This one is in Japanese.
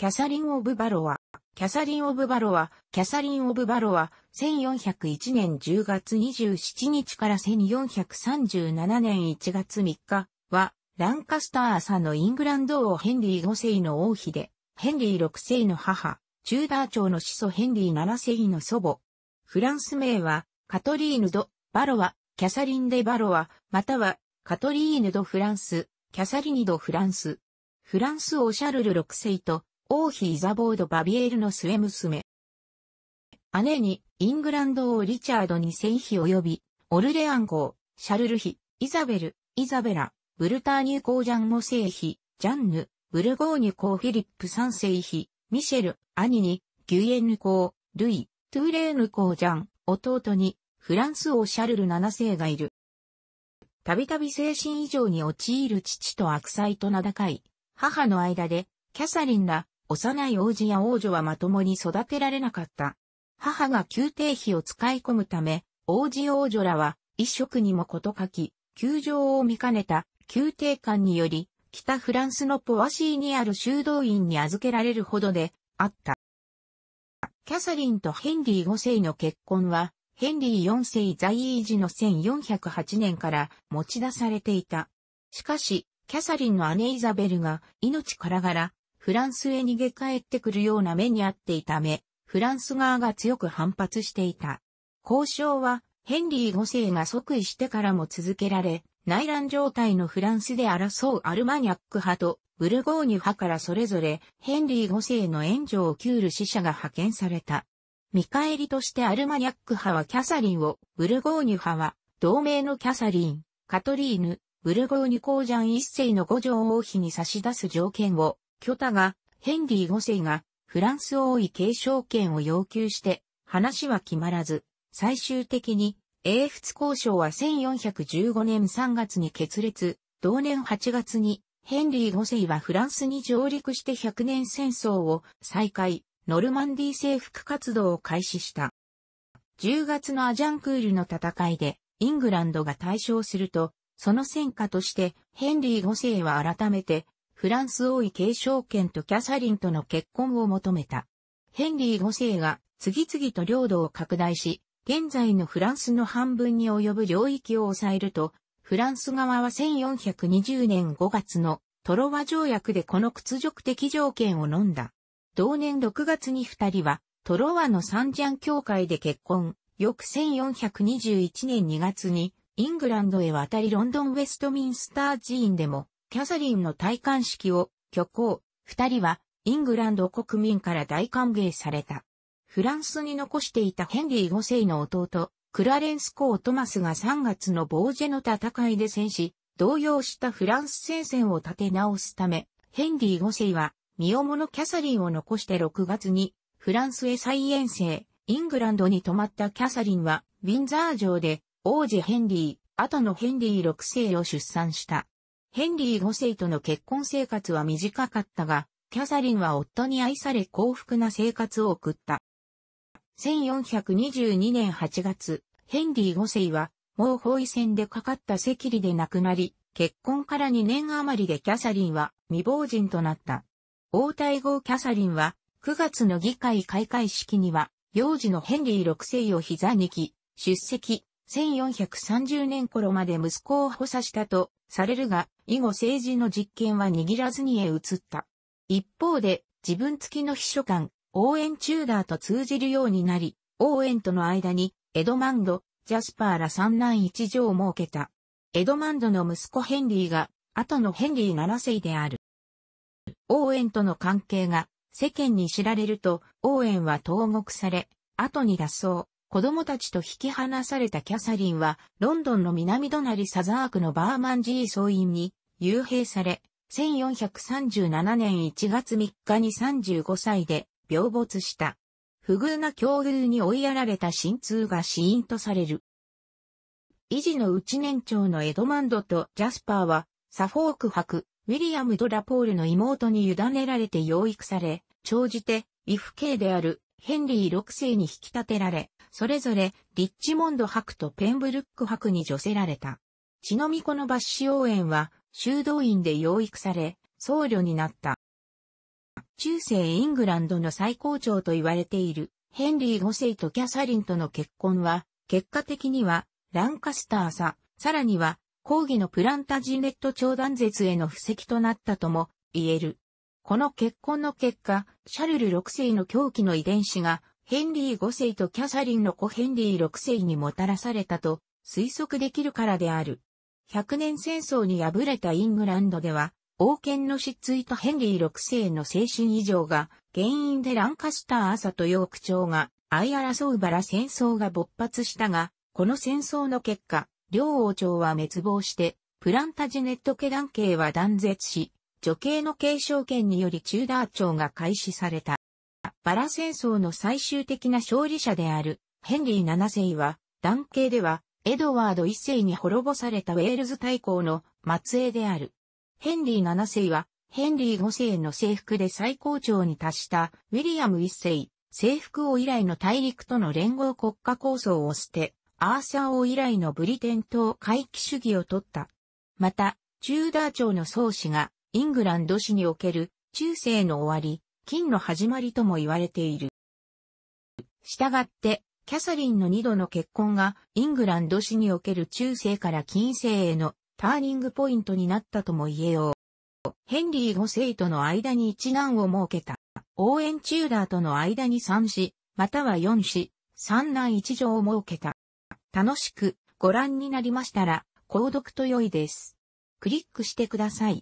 キャサリン・オブ・バロワ。キャサリン・オブ・バロワ、キャサリン・オブ・バロワ、1401年10月27日から1437年1月3日は、ランカスター朝のイングランド王ヘンリー5世の王妃で、ヘンリー6世の母、チューダー朝の始祖ヘンリー7世の祖母。フランス名は、カトリーヌ・ド・バロワ、キャサリン・デ・バロワ、または、カトリーヌ・ド・フランス、キャサリニ・ド・フランス。フランス王シャルル6世と、王妃イザボード・バビエルの末娘。姉に、イングランド王リチャードに世妃及び、オルレアン公、シャルル妃、イザベル、イザベラ、ブルターニュ公ジャンモ聖妃、ジャンヌ、ブルゴーニュ公フィリップ三世妃、ミシェル、兄に、ギュエンヌ公、ルイ、トゥーレーヌ公ジャン、弟に、フランス王シャルル七世がいる。たびたび精神異常に陥る父と悪妻と名高い、母の間で、キャサリンら、幼い王子や王女はまともに育てられなかった。母が宮廷費を使い込むため、王子王女らは、一色にもこと書き、窮場を見かねた宮廷官により、北フランスのポワシーにある修道院に預けられるほどであった。キャサリンとヘンリー5世の結婚は、ヘンリー4世在位時の1408年から持ち出されていた。しかし、キャサリンの姉イザベルが命からがらフランスへ逃げ帰ってくるような目に遭っていため、フランス側が強く反発していた。交渉は、ヘンリー5世が即位してからも続けられ、内乱状態のフランスで争うアルマニャック派とブルゴーニュ派からそれぞれヘンリー5世の援助をキる死使者が派遣された。見返りとしてアルマニャック派はキャサリンを、ブルゴーニュ派は同盟のキャサリン、カトリーヌ、ブルゴーニュ公ジャン一世の五条王妃に差し出す条件を巨太が、ヘンリー5世が、フランス王位継承権を要求して、話は決まらず、最終的に、英仏交渉は1415年3月に決裂、同年8月に、ヘンリー5世はフランスに上陸して100年戦争を再開、ノルマンディ征服活動を開始した。10月のアジャンクールの戦いで、イングランドが大勝すると、その戦果として、ヘンリー5世は改めて、フランス王位継承権とキャサリンとの結婚を求めた。ヘンリー5世が次々と領土を拡大し、現在のフランスの半分に及ぶ領域を抑えると、フランス側は1420年5月のトロワ条約でこの屈辱的条件を飲んだ。同年6月に二人は、トロワのサンジャン教会で結婚、翌1421年2月に、イングランドへ渡りロンドンウェストミンスター寺院でも、キャサリンの戴冠式を虚構、二人はイングランド国民から大歓迎された。フランスに残していたヘンリー5世の弟、クラレンス・コー・トマスが3月のボージェの戦いで戦死、動揺したフランス戦線を立て直すため、ヘンリー5世は、身重のキャサリンを残して6月に、フランスへ再遠征、イングランドに泊まったキャサリンは、ウィンザー城で、王子ヘンリー、後のヘンリー6世を出産した。ヘンリー5世との結婚生活は短かったが、キャサリンは夫に愛され幸福な生活を送った。1422年8月、ヘンリー5世は、もう包囲戦でかかった赤痢で亡くなり、結婚から2年余りでキャサリンは未亡人となった。王太后キャサリンは、9月の議会開会式には、幼児のヘンリー6世を膝にき、出席、1430年頃まで息子を補佐したとされるが、以後政治の実権は握らずにへ移った。一方で、自分付きの秘書官、応援チューダーと通じるようになり、応援との間に、エドマンド、ジャスパーら三男一女を設けた。エドマンドの息子ヘンリーが、後のヘンリー七世である。応援との関係が世間に知られると、応援は投獄され、後に脱走、子供たちと引き離されたキャサリンは、ロンドンの南隣サザークのバーマンジー総員に、幽閉され、1437年1月3日に35歳で病没した。不遇な境遇に追いやられた心痛が死因とされる。維持の内年長のエドマンドとジャスパーは、サフォーク伯、ウィリアム・ド・ラポールの妹に委ねられて養育され、長じて、イフ系であるヘンリー6世に引き立てられ、それぞれリッチモンド伯とペンブルック伯に助せられた。血の巫女のバ死応援は、修道院で養育され、僧侶になった。中世イングランドの最高潮と言われているヘンリー5世とキャサリンとの結婚は、結果的にはランカスターさ、さらには抗議のプランタジネット長断絶への布石となったとも言える。この結婚の結果、シャルル6世の狂気の遺伝子がヘンリー5世とキャサリンの子ヘンリー6世にもたらされたと推測できるからである。100年戦争に敗れたイングランドでは、王権の失墜とヘンリー6世の精神異常が原因でランカスター朝とヨーク朝が相争うバラ戦争が勃発したが、この戦争の結果、両王朝は滅亡して、プランタジネット家団系は断絶し、女系の継承権によりチューダー朝が開始された。バラ戦争の最終的な勝利者であるヘンリー7世は、男系ではエドワード一世に滅ぼされたウェールズ大公の末裔である。ヘンリー七世は、ヘンリー五世の征服で最高潮に達したウィリアム一世、征服王以来の大陸との連合国家構想を捨て、アーサー王以来のブリテン島回帰主義を取った。また、チューダー朝の創氏が、イングランド史における中世の終わり、金の始まりとも言われている。したがって、キャサリンの2度の結婚が、イングランド史における中世から近世へのターニングポイントになったとも言えよう。ヘンリー5世との間に一男を設けた。オーエン・チューダーとの間に3子、または4子、三男1女を設けた。楽しくご覧になりましたら、購読と良いです。クリックしてください。